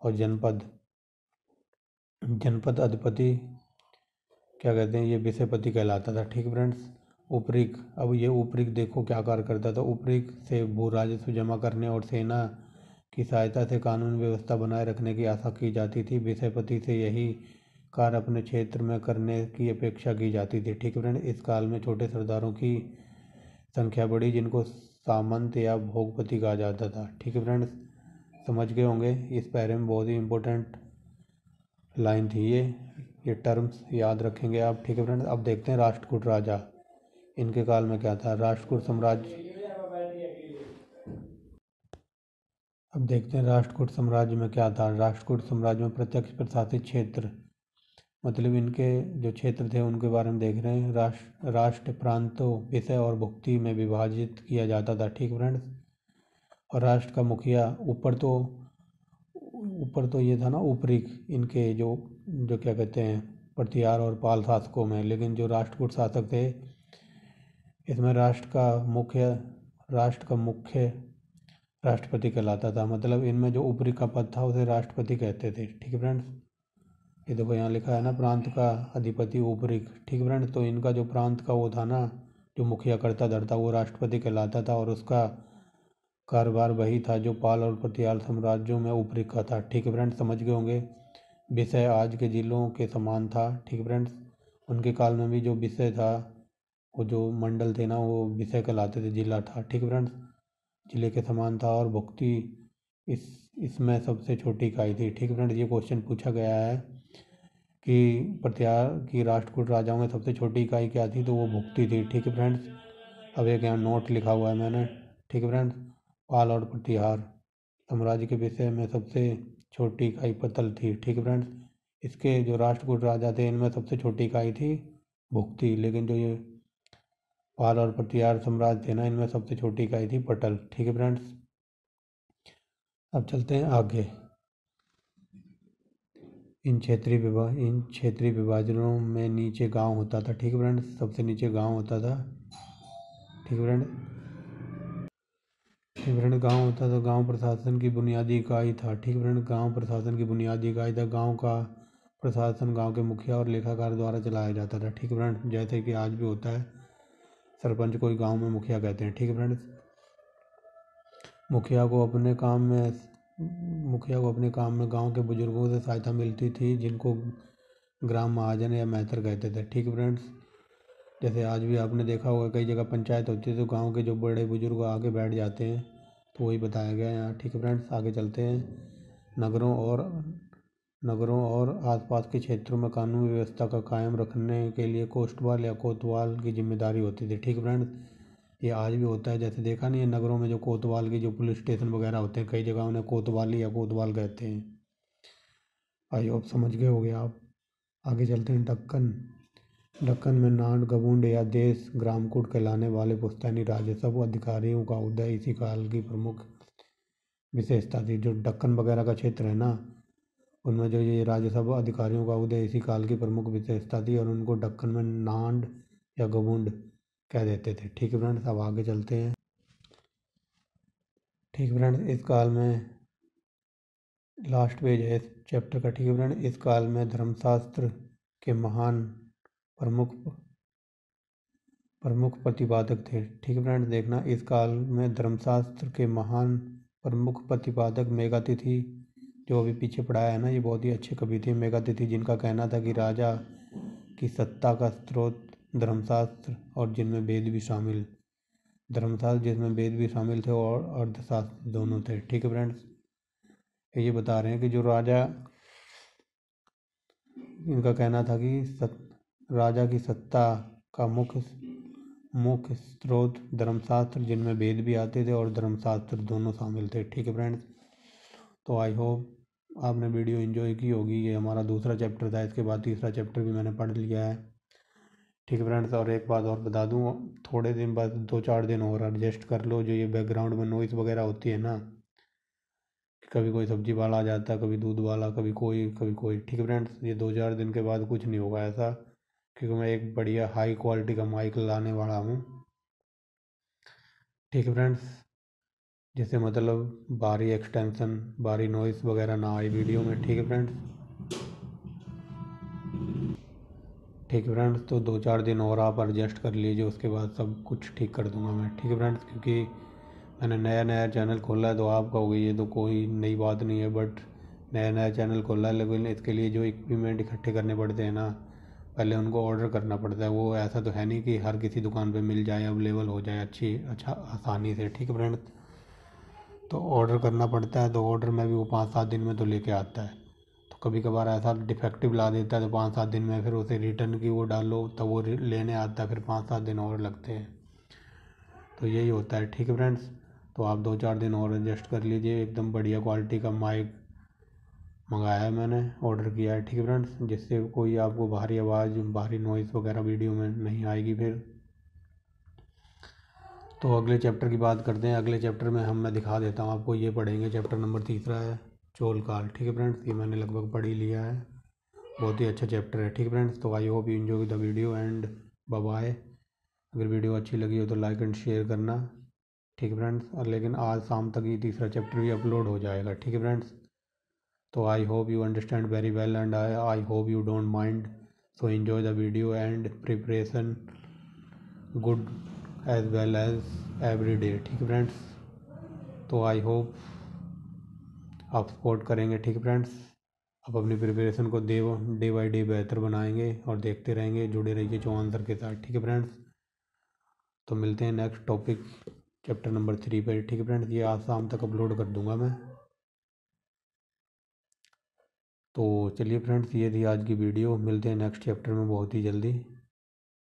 और जनपद जनपद अधिपति क्या कहते हैं ये विषयपति कहलाता था ठीक फ्रेंड्स उपरिक अब ये उपरिक देखो क्या कार्य करता था उपरिक से भू राजस्व जमा करने और सेना की सहायता से कानून व्यवस्था बनाए रखने की आशा की जाती थी विषयपति से यही कार्य अपने क्षेत्र में करने की अपेक्षा की जाती थी ठीक फ्रेंड इस काल में छोटे सरदारों की संख्या बढ़ी जिनको सामंत या भोगपति कहा जाता था ठीक है फ्रेंड्स समझ गए होंगे इस पैरे में बहुत ही इम्पोर्टेंट लाइन थी ये ये टर्म्स याद रखेंगे आप ठीक है फ्रेंड्स अब देखते हैं राष्ट्रकूट राजा इनके काल में क्या था राष्ट्रकूट साम्राज्य अब देखते हैं राष्ट्रकूट साम्राज्य में क्या था राष्ट्रकूट साम्राज्य में प्रत्यक्ष प्रशासित क्षेत्र मतलब इनके जो क्षेत्र थे उनके बारे में देख रहे हैं राष्ट्र राष्ट्र प्रांतों विषय और भुक्ति में विभाजित किया जाता था ठीक फ्रेंड्स और राष्ट्र का मुखिया ऊपर तो ऊपर तो ये था ना ऊपरी इनके जो जो क्या कहते हैं प्रतिहार और पाल शासकों में लेकिन जो राष्ट्रकूट शासक थे इसमें राष्ट्र का मुख्य राष्ट्र का मुख्य राष्ट्रपति कहलाता था मतलब इनमें जो ऊपरी का पद था उसे राष्ट्रपति कहते थे ठीक है फ्रेंड्स ये देखो यहाँ लिखा है ना प्रांत का अधिपति ऊपरी ठीक फ्रेंड तो इनका जो प्रांत का वो था ना जो मुखिया करता धरता वो राष्ट्रपति कहलाता था और उसका कारोबार वही था जो पाल और प्रतिहार साम्राज्यों में ऊपरी का था ठीक फ्रेंड समझ गए होंगे विषय आज के जिलों के समान था ठीक फ्रेंड्स उनके काल में भी जो विषय था वो जो मंडल थे ना वो विषय कहलाते थे जिला था ठीक फ्रेंड्स जिले के समान था और भुक्ति इस इसमें सबसे छोटी इकाई थी ठीक फ्रेंड्स ये क्वेश्चन पूछा गया है कि प्रत्यार की राष्ट्रकूट राजाओं में सबसे छोटी इकाई क्या थी तो वो भुक्ति थी ठीक है फ्रेंड्स अब एक यहाँ नोट लिखा हुआ है मैंने ठीक है फ्रेंड्स पाल और प्रतिहार साम्राज्य के विषय में सबसे छोटी इकाई पतल थी ठीक है फ्रेंड्स इसके जो राष्ट्रकूट राजा थे इनमें सबसे छोटी इकाई थी भुक्ति लेकिन जो ये पाल और पटियार साम्राज्य ना इनमें सबसे छोटी इकाई थी पटल ठीक है फ्रेंड्स अब चलते हैं आगे इन क्षेत्रीय विभा इन क्षेत्रीय विभाजनों में नीचे गांव होता था ठीक है फ्रेंड्स सबसे नीचे गांव होता था ठीक है फ्रेंड ठीक फ्रेंड गांव होता था गांव प्रशासन की बुनियादी इकाई था ठीक फ्रेंड गांव प्रशासन की बुनियादी इकाई था गांव का प्रशासन गांव के मुखिया और लेखाकार द्वारा चलाया जाता था ठीक फ्रेंड जैसे कि आज भी होता है सरपंच को ही गाँव में मुखिया कहते हैं ठीक है फ्रेंड्स मुखिया को अपने काम में मुखिया को अपने काम में गांव के बुजुर्गों से सहायता मिलती थी जिनको ग्राम महाजन या मैथर कहते थे ठीक फ्रेंड्स जैसे आज भी आपने देखा होगा कई जगह पंचायत होती है तो गांव के जो बड़े बुजुर्ग आके बैठ जाते हैं तो वही बताया गया यहाँ ठीक है फ्रेंड्स आगे चलते हैं नगरों और नगरों और आसपास के क्षेत्रों में कानून व्यवस्था का कायम रखने के लिए कोस्टवाल या कोतवाल की जिम्मेदारी होती थी ठीक फ्रेंड ये आज भी होता है जैसे देखा नहीं है नगरों में जो कोतवाल के जो पुलिस स्टेशन वगैरह होते हैं कई जगह उन्हें कोतवाली या कोतवाल कहते हैं आई होप समझ गए गया आप आगे चलते हैं डक्कन डक्कन में नाट गबुंड या देश ग्रामकूट कहलाने वाले पुस्तैनी राजस्व अधिकारियों का उदय इसी काल की प्रमुख विशेषता थी जो डक्कन वगैरह का क्षेत्र है ना उनमें जो ये राज्यसभा अधिकारियों का उदय इसी काल की प्रमुख विशेषता थी और उनको डक्कन में नांड या गबुंड कह देते थे ठीक है फ्रेंड्स अब आगे चलते हैं ठीक फ्रेंड्स इस काल में लास्ट पेज है इस चैप्टर का ठीक है फ्रेंड इस काल में धर्मशास्त्र के महान प्रमुख प्रमुख प्रतिपादक थे ठीक है फ्रेंड देखना इस काल में धर्मशास्त्र के महान प्रमुख प्रतिपादक मेगातिथि जो अभी पीछे पढ़ाया है ना ये बहुत ही अच्छे कवि थे मेघातिथि जिनका कहना था कि राजा की सत्ता का स्रोत धर्मशास्त्र और जिनमें वेद भी शामिल धर्मशास्त्र जिसमें वेद भी शामिल थे और अर्थशास्त्र दोनों थे ठीक है फ्रेंड्स ये बता रहे हैं कि जो राजा इनका कहना था कि सत राजा की सत्ता का मुख्य मुख्य स्रोत धर्मशास्त्र जिनमें वेद भी आते थे और धर्मशास्त्र दोनों शामिल थे ठीक है फ्रेंड्स तो आई होप आपने वीडियो एंजॉय की होगी ये हमारा दूसरा चैप्टर था इसके बाद तीसरा चैप्टर भी मैंने पढ़ लिया है ठीक है फ्रेंड्स और एक बात और बता दूँ थोड़े दिन बाद दो चार दिन और एडजस्ट कर लो जो ये बैकग्राउंड में नॉइस वगैरह होती है ना कभी कोई सब्जी वाला आ जाता है कभी दूध वाला कभी कोई कभी कोई ठीक है फ्रेंड्स ये दो चार दिन के बाद कुछ नहीं होगा ऐसा क्योंकि मैं एक बढ़िया हाई क्वालिटी का माइक लाने वाला हूँ ठीक है फ्रेंड्स जिससे मतलब बाहरी एक्सटेंशन बाहरी नॉइस वगैरह ना आई वीडियो में ठीक है फ्रेंड्स ठीक है फ्रेंड्स तो दो चार दिन और आप एडजस्ट कर लीजिए उसके बाद सब कुछ ठीक कर दूंगा मैं ठीक है फ्रेंड्स क्योंकि मैंने नया नया चैनल खोला है तो आप कहोगे ये तो कोई नई बात नहीं है बट नया नया चैनल खोला है लेकिन इसके लिए जो इक्विपमेंट इकट्ठे करने पड़ते हैं ना पहले उनको ऑर्डर करना पड़ता है वो ऐसा तो है नहीं कि हर किसी दुकान पर मिल जाए अवेलेबल हो जाए अच्छी अच्छा आसानी से ठीक है फ्रेंड्स तो ऑर्डर करना पड़ता है तो ऑर्डर में भी वो पाँच सात दिन में तो लेके आता है तो कभी कभार ऐसा डिफेक्टिव ला देता है तो पाँच सात दिन में फिर उसे रिटर्न की वो डालो तब वो लेने आता है फिर पाँच सात दिन और लगते हैं तो यही होता है ठीक है फ्रेंड्स तो आप दो चार दिन और एडजस्ट कर लीजिए एकदम बढ़िया क्वालिटी का माइक मंगाया है मैंने ऑर्डर किया है ठीक है फ्रेंड्स जिससे कोई आपको बाहरी आवाज़ बाहरी नॉइज़ वगैरह वीडियो में नहीं आएगी फिर तो अगले चैप्टर की बात करते हैं अगले चैप्टर में हम मैं दिखा देता हूँ आपको ये पढ़ेंगे चैप्टर नंबर तीसरा है चोल काल ठीक है फ्रेंड्स ये मैंने लगभग पढ़ ही लिया है बहुत ही अच्छा चैप्टर है ठीक है फ्रेंड्स तो I hope you enjoy the video and bye अगर वीडियो अच्छी लगी हो तो लाइक एंड शेयर करना ठीक है फ्रेंड्स और लेकिन आज शाम तक ये तीसरा चैप्टर भी अपलोड हो जाएगा ठीक है फ्रेंड्स तो I hope you understand very well and I I hope you don't mind so enjoy the video and preparation good as well as every day ठीक है फ्रेंड्स तो आई होप आप सपोर्ट करेंगे ठीक है फ्रेंड्स आप अपनी प्रिपरेशन को दे डे बाई डे बेहतर बनाएंगे और देखते रहेंगे जुड़े रहिए जो आंसर के साथ ठीक है फ्रेंड्स तो मिलते हैं next topic chapter number three पर ठीक है फ्रेंड्स ये आज शाम तक अपलोड कर दूंगा मैं तो चलिए फ्रेंड्स ये थी आज की वीडियो मिलते हैं नेक्स्ट चैप्टर में बहुत ही जल्दी